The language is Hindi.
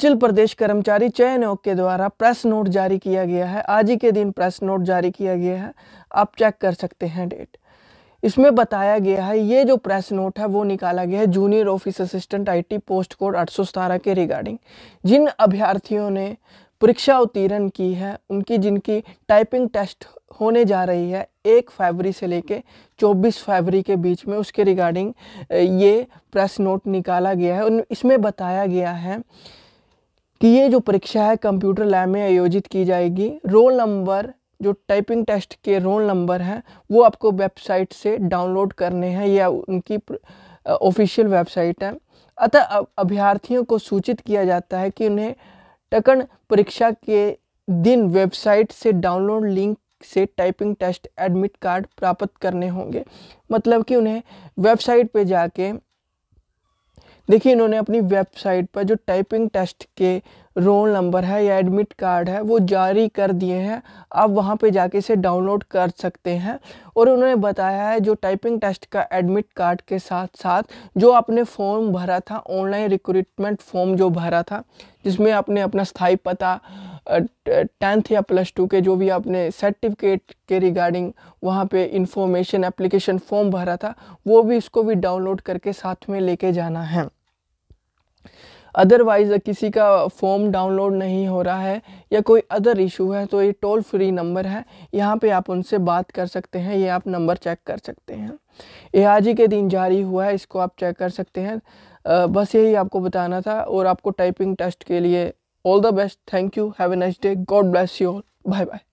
हिमाचल प्रदेश कर्मचारी चयन आयोग के द्वारा प्रेस नोट जारी किया गया है आज ही के दिन प्रेस नोट जारी किया गया है आप चेक कर सकते हैं डेट इसमें बताया गया है ये जो प्रेस नोट है वो निकाला गया है junior office assistant IT post code आठ के रिगार्डिंग जिन अभ्यर्थियों ने परीक्षा उत्तीर्ण की है उनकी जिनकी टाइपिंग टेस्ट होने जा रही है एक फरवरी से लेके 24 फरवरी के बीच में उसके रिगार्डिंग ये प्रेस नोट निकाला गया है उन इसमें बताया गया है कि ये जो परीक्षा है कंप्यूटर लैब में आयोजित की जाएगी रोल नंबर जो टाइपिंग टेस्ट के रोल नंबर हैं वो आपको वेबसाइट से डाउनलोड करने हैं या उनकी ऑफिशियल वेबसाइट है अतः अभ्यर्थियों को सूचित किया जाता है कि उन्हें टकन परीक्षा के दिन वेबसाइट से डाउनलोड लिंक से टाइपिंग टेस्ट एडमिट कार्ड प्राप्त करने होंगे मतलब कि उन्हें वेबसाइट पर जाके देखिए इन्होंने अपनी वेबसाइट पर जो टाइपिंग टेस्ट के रोल नंबर है या एडमिट कार्ड है वो जारी कर दिए हैं आप वहाँ पे जाके इसे डाउनलोड कर सकते हैं और उन्होंने बताया है जो टाइपिंग टेस्ट का एडमिट कार्ड के साथ साथ जो आपने फॉर्म भरा था ऑनलाइन रिक्रूटमेंट फॉर्म जो भरा था जिसमें आपने अपना स्थाई पता टेंथ या प्लस टू के जो भी आपने सर्टिफिकेट के रिगार्डिंग वहाँ पे इंफॉर्मेशन एप्लीकेशन फॉर्म भरा था वो भी इसको भी डाउनलोड करके साथ में लेके जाना है अदरवाइज़ किसी का फॉर्म डाउनलोड नहीं हो रहा है या कोई अदर इशू है तो ये टोल फ्री नंबर है यहाँ पे आप उनसे बात कर सकते हैं ये आप नंबर चेक कर सकते हैं ये आज ही के दिन जारी हुआ है इसको आप चेक कर सकते हैं बस यही आपको बताना था और आपको टाइपिंग टेस्ट के लिए all the best thank you have a nice day God bless you all bye bye